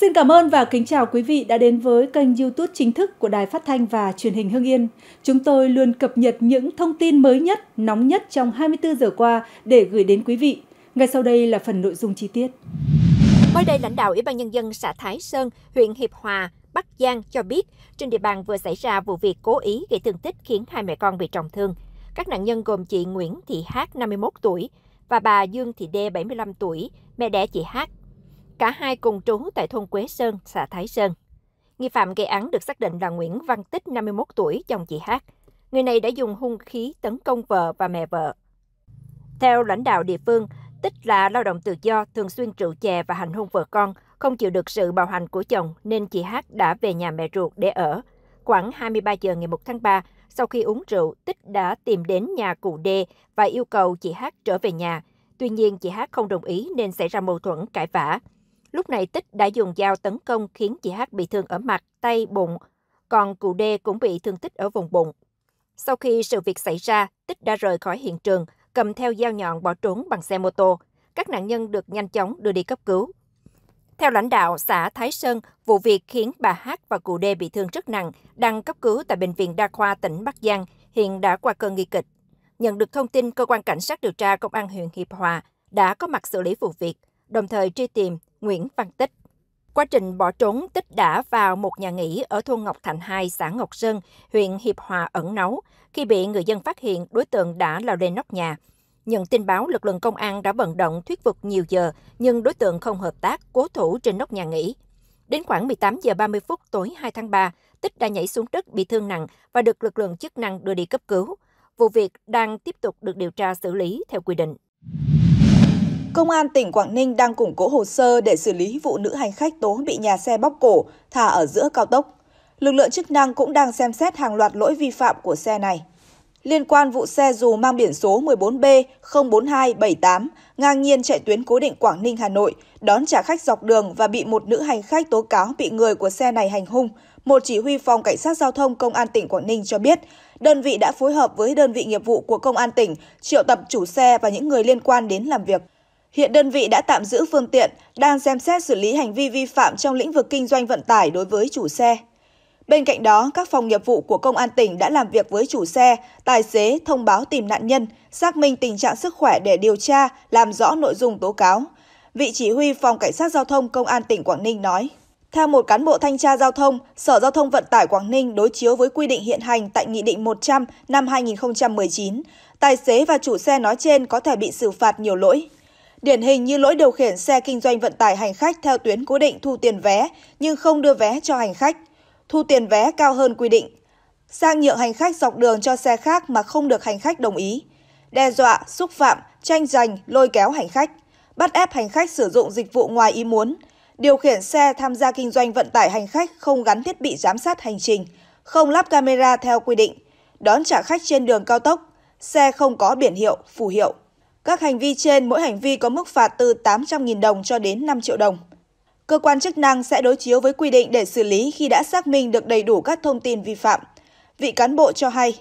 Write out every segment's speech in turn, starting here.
Xin cảm ơn và kính chào quý vị đã đến với kênh YouTube chính thức của Đài Phát thanh và Truyền hình Hưng Yên. Chúng tôi luôn cập nhật những thông tin mới nhất, nóng nhất trong 24 giờ qua để gửi đến quý vị. Ngay sau đây là phần nội dung chi tiết. Mới đây, lãnh đạo Ủy ban Nhân dân xã Thái Sơn, huyện Hiệp Hòa, Bắc Giang cho biết trên địa bàn vừa xảy ra vụ việc cố ý gây thương tích khiến hai mẹ con bị trọng thương. Các nạn nhân gồm chị Nguyễn Thị Hát, 51 tuổi, và bà Dương Thị Đê, 75 tuổi, mẹ đẻ chị Hát Cả hai cùng trú tại thôn Quế Sơn, xã Thái Sơn. Nghi phạm gây án được xác định là Nguyễn Văn Tích, 51 tuổi, chồng chị Hát. Người này đã dùng hung khí tấn công vợ và mẹ vợ. Theo lãnh đạo địa phương, Tích là lao động tự do, thường xuyên rượu chè và hành hung vợ con, không chịu được sự bạo hành của chồng nên chị Hát đã về nhà mẹ ruột để ở. Khoảng 23 giờ ngày 1 tháng 3, sau khi uống rượu, Tích đã tìm đến nhà cụ D và yêu cầu chị Hát trở về nhà. Tuy nhiên, chị Hát không đồng ý nên xảy ra mâu thuẫn, cãi vã. Lúc này Tích đã dùng dao tấn công khiến chị H bị thương ở mặt, tay, bụng, còn cụ D cũng bị thương tích ở vùng bụng. Sau khi sự việc xảy ra, Tích đã rời khỏi hiện trường, cầm theo dao nhọn bỏ trốn bằng xe mô tô. Các nạn nhân được nhanh chóng đưa đi cấp cứu. Theo lãnh đạo xã Thái Sơn, vụ việc khiến bà H và cụ D bị thương rất nặng, đang cấp cứu tại Bệnh viện Đa khoa tỉnh Bắc Giang, hiện đã qua cơn nguy kịch. Nhận được thông tin, Cơ quan Cảnh sát điều tra Công an huyện Hiệp Hòa đã có mặt xử lý vụ việc, đồng thời truy tìm Nguyễn Văn Tích. Quá trình bỏ trốn, Tích đã vào một nhà nghỉ ở thôn Ngọc Thành 2, xã Ngọc Sơn, huyện Hiệp Hòa ẩn náu. Khi bị người dân phát hiện, đối tượng đã lao lên nóc nhà. Nhận tin báo, lực lượng công an đã vận động thuyết phục nhiều giờ, nhưng đối tượng không hợp tác, cố thủ trên nóc nhà nghỉ. Đến khoảng 18 giờ 30 phút tối 2 tháng 3, Tích đã nhảy xuống đất bị thương nặng và được lực lượng chức năng đưa đi cấp cứu. Vụ việc đang tiếp tục được điều tra xử lý theo quy định. Công an tỉnh Quảng Ninh đang củng cố hồ sơ để xử lý vụ nữ hành khách tố bị nhà xe bóc cổ thả ở giữa cao tốc. Lực lượng chức năng cũng đang xem xét hàng loạt lỗi vi phạm của xe này. Liên quan vụ xe dù mang biển số 14B04278 ngang nhiên chạy tuyến cố định Quảng Ninh Hà Nội, đón trả khách dọc đường và bị một nữ hành khách tố cáo bị người của xe này hành hung, một chỉ huy phòng cảnh sát giao thông công an tỉnh Quảng Ninh cho biết, đơn vị đã phối hợp với đơn vị nghiệp vụ của công an tỉnh triệu tập chủ xe và những người liên quan đến làm việc. Hiện đơn vị đã tạm giữ phương tiện, đang xem xét xử lý hành vi vi phạm trong lĩnh vực kinh doanh vận tải đối với chủ xe. Bên cạnh đó, các phòng nghiệp vụ của Công an tỉnh đã làm việc với chủ xe, tài xế thông báo tìm nạn nhân, xác minh tình trạng sức khỏe để điều tra, làm rõ nội dung tố cáo. Vị chỉ huy Phòng Cảnh sát Giao thông Công an tỉnh Quảng Ninh nói. Theo một cán bộ thanh tra giao thông, Sở Giao thông Vận tải Quảng Ninh đối chiếu với quy định hiện hành tại Nghị định 100 năm 2019, tài xế và chủ xe nói trên có thể bị xử phạt nhiều lỗi. Điển hình như lỗi điều khiển xe kinh doanh vận tải hành khách theo tuyến cố định thu tiền vé nhưng không đưa vé cho hành khách, thu tiền vé cao hơn quy định, sang nhượng hành khách dọc đường cho xe khác mà không được hành khách đồng ý, đe dọa, xúc phạm, tranh giành, lôi kéo hành khách, bắt ép hành khách sử dụng dịch vụ ngoài ý muốn, điều khiển xe tham gia kinh doanh vận tải hành khách không gắn thiết bị giám sát hành trình, không lắp camera theo quy định, đón trả khách trên đường cao tốc, xe không có biển hiệu, phù hiệu. Các hành vi trên mỗi hành vi có mức phạt từ 800.000 đồng cho đến 5 triệu đồng. Cơ quan chức năng sẽ đối chiếu với quy định để xử lý khi đã xác minh được đầy đủ các thông tin vi phạm. Vị cán bộ cho hay,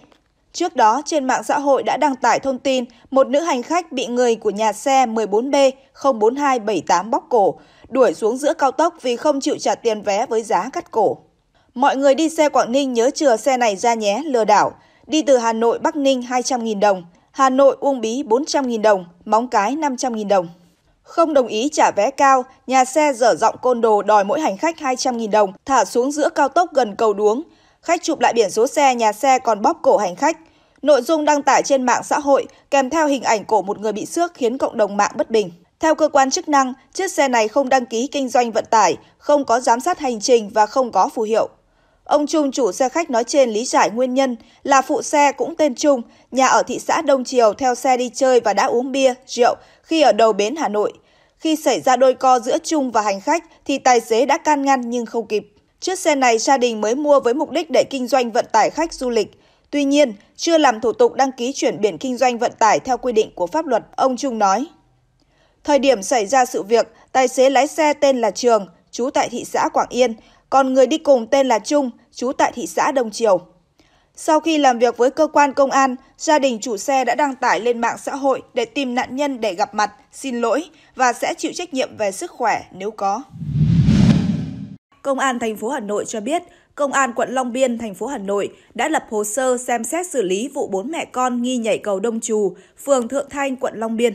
trước đó trên mạng xã hội đã đăng tải thông tin một nữ hành khách bị người của nhà xe 14B 04278 bóc cổ, đuổi xuống giữa cao tốc vì không chịu trả tiền vé với giá cắt cổ. Mọi người đi xe Quảng Ninh nhớ chừa xe này ra nhé, lừa đảo. Đi từ Hà Nội Bắc Ninh 200.000 đồng, Hà Nội Uông Bí 400.000 đồng, Móng Cái 500.000 đồng. Không đồng ý trả vé cao, nhà xe dở giọng côn đồ đòi mỗi hành khách 200.000 đồng, thả xuống giữa cao tốc gần cầu đuống. Khách chụp lại biển số xe, nhà xe còn bóp cổ hành khách. Nội dung đăng tải trên mạng xã hội kèm theo hình ảnh cổ một người bị xước khiến cộng đồng mạng bất bình. Theo cơ quan chức năng, chiếc xe này không đăng ký kinh doanh vận tải, không có giám sát hành trình và không có phù hiệu. Ông Trung chủ xe khách nói trên lý giải nguyên nhân là phụ xe cũng tên Trung, nhà ở thị xã Đông Triều theo xe đi chơi và đã uống bia, rượu khi ở đầu bến Hà Nội. Khi xảy ra đôi co giữa Trung và hành khách thì tài xế đã can ngăn nhưng không kịp. Chiếc xe này gia đình mới mua với mục đích để kinh doanh vận tải khách du lịch. Tuy nhiên, chưa làm thủ tục đăng ký chuyển biển kinh doanh vận tải theo quy định của pháp luật, ông Trung nói. Thời điểm xảy ra sự việc, tài xế lái xe tên là Trường, trú tại thị xã Quảng Yên, còn người đi cùng tên là Trung, trú tại thị xã Đông Triều. Sau khi làm việc với cơ quan công an, gia đình chủ xe đã đăng tải lên mạng xã hội để tìm nạn nhân để gặp mặt, xin lỗi và sẽ chịu trách nhiệm về sức khỏe nếu có. Công an thành phố Hà Nội cho biết, Công an quận Long Biên, thành phố Hà Nội đã lập hồ sơ xem xét xử lý vụ bốn mẹ con nghi nhảy cầu Đông Trù, phường Thượng Thanh, quận Long Biên.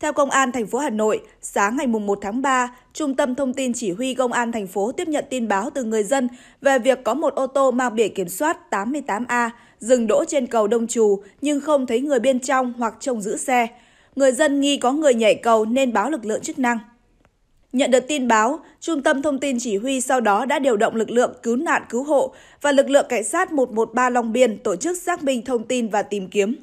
Theo Công an thành phố Hà Nội, sáng ngày 1 tháng 3, Trung tâm Thông tin Chỉ huy Công an thành phố tiếp nhận tin báo từ người dân về việc có một ô tô mang biển kiểm soát 88A dừng đỗ trên cầu Đông Trù nhưng không thấy người bên trong hoặc trông giữ xe. Người dân nghi có người nhảy cầu nên báo lực lượng chức năng. Nhận được tin báo, Trung tâm Thông tin Chỉ huy sau đó đã điều động lực lượng cứu nạn cứu hộ và lực lượng cảnh sát 113 Long Biên tổ chức xác minh thông tin và tìm kiếm.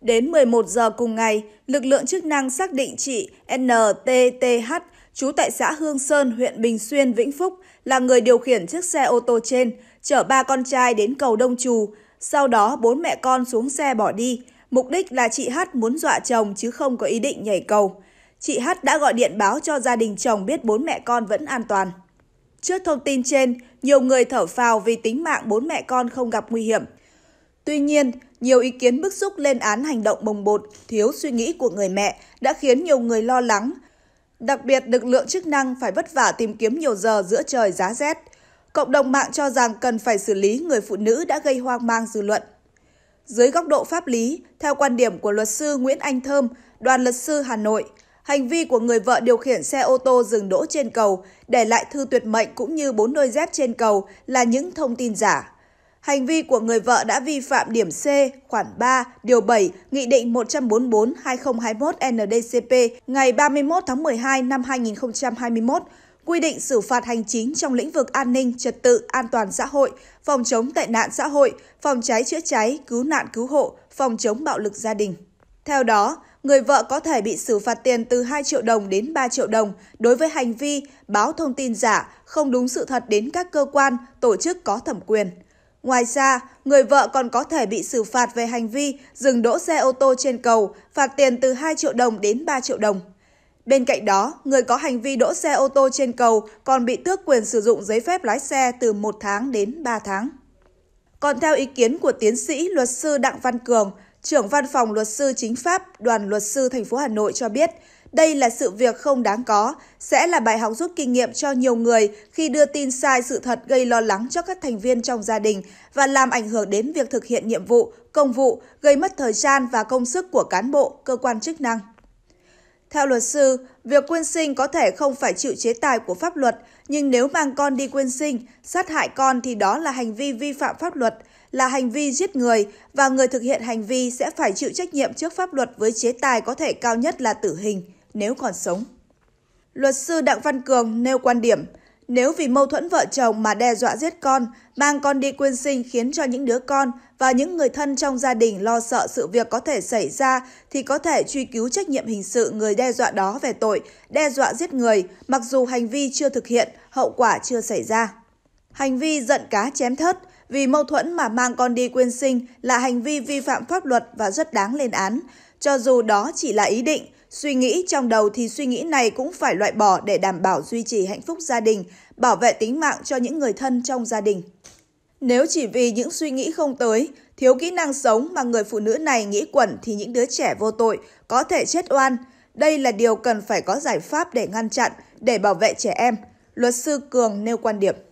Đến 11 giờ cùng ngày, lực lượng chức năng xác định chị NTTH, trú tại xã Hương Sơn, huyện Bình Xuyên, Vĩnh Phúc, là người điều khiển chiếc xe ô tô trên, chở ba con trai đến cầu Đông Trù. Sau đó, bốn mẹ con xuống xe bỏ đi. Mục đích là chị H muốn dọa chồng chứ không có ý định nhảy cầu. Chị H đã gọi điện báo cho gia đình chồng biết bốn mẹ con vẫn an toàn. Trước thông tin trên, nhiều người thở phào vì tính mạng bốn mẹ con không gặp nguy hiểm. Tuy nhiên, nhiều ý kiến bức xúc lên án hành động bồng bột, thiếu suy nghĩ của người mẹ đã khiến nhiều người lo lắng. Đặc biệt, lực lượng chức năng phải vất vả tìm kiếm nhiều giờ giữa trời giá rét. Cộng đồng mạng cho rằng cần phải xử lý người phụ nữ đã gây hoang mang dư luận. Dưới góc độ pháp lý, theo quan điểm của luật sư Nguyễn Anh Thơm, đoàn luật sư Hà Nội, hành vi của người vợ điều khiển xe ô tô dừng đỗ trên cầu, để lại thư tuyệt mệnh cũng như bốn đôi dép trên cầu là những thông tin giả hành vi của người vợ đã vi phạm điểm C, khoản 3, điều 7, Nghị định 144-2021 NDCP ngày 31 tháng 12 năm 2021, quy định xử phạt hành chính trong lĩnh vực an ninh, trật tự, an toàn xã hội, phòng chống tệ nạn xã hội, phòng cháy chữa cháy, cứu nạn cứu hộ, phòng chống bạo lực gia đình. Theo đó, người vợ có thể bị xử phạt tiền từ 2 triệu đồng đến 3 triệu đồng đối với hành vi báo thông tin giả, không đúng sự thật đến các cơ quan, tổ chức có thẩm quyền. Ngoài ra, người vợ còn có thể bị xử phạt về hành vi dừng đỗ xe ô tô trên cầu, phạt tiền từ 2 triệu đồng đến 3 triệu đồng. Bên cạnh đó, người có hành vi đỗ xe ô tô trên cầu còn bị tước quyền sử dụng giấy phép lái xe từ 1 tháng đến 3 tháng. Còn theo ý kiến của tiến sĩ luật sư Đặng Văn Cường, trưởng văn phòng luật sư chính pháp Đoàn luật sư thành phố Hà Nội cho biết, đây là sự việc không đáng có, sẽ là bài học rút kinh nghiệm cho nhiều người khi đưa tin sai sự thật gây lo lắng cho các thành viên trong gia đình và làm ảnh hưởng đến việc thực hiện nhiệm vụ, công vụ, gây mất thời gian và công sức của cán bộ, cơ quan chức năng. Theo luật sư, việc quyên sinh có thể không phải chịu chế tài của pháp luật, nhưng nếu mang con đi quyên sinh, sát hại con thì đó là hành vi vi phạm pháp luật, là hành vi giết người và người thực hiện hành vi sẽ phải chịu trách nhiệm trước pháp luật với chế tài có thể cao nhất là tử hình nếu còn sống. Luật sư Đặng Văn Cường nêu quan điểm, nếu vì mâu thuẫn vợ chồng mà đe dọa giết con, mang con đi quyên sinh khiến cho những đứa con và những người thân trong gia đình lo sợ sự việc có thể xảy ra thì có thể truy cứu trách nhiệm hình sự người đe dọa đó về tội đe dọa giết người, mặc dù hành vi chưa thực hiện, hậu quả chưa xảy ra. Hành vi giận cá chém thớt vì mâu thuẫn mà mang con đi quyên sinh là hành vi vi phạm pháp luật và rất đáng lên án, cho dù đó chỉ là ý định Suy nghĩ trong đầu thì suy nghĩ này cũng phải loại bỏ để đảm bảo duy trì hạnh phúc gia đình, bảo vệ tính mạng cho những người thân trong gia đình. Nếu chỉ vì những suy nghĩ không tới, thiếu kỹ năng sống mà người phụ nữ này nghĩ quẩn thì những đứa trẻ vô tội có thể chết oan. Đây là điều cần phải có giải pháp để ngăn chặn, để bảo vệ trẻ em. Luật sư Cường nêu quan điểm.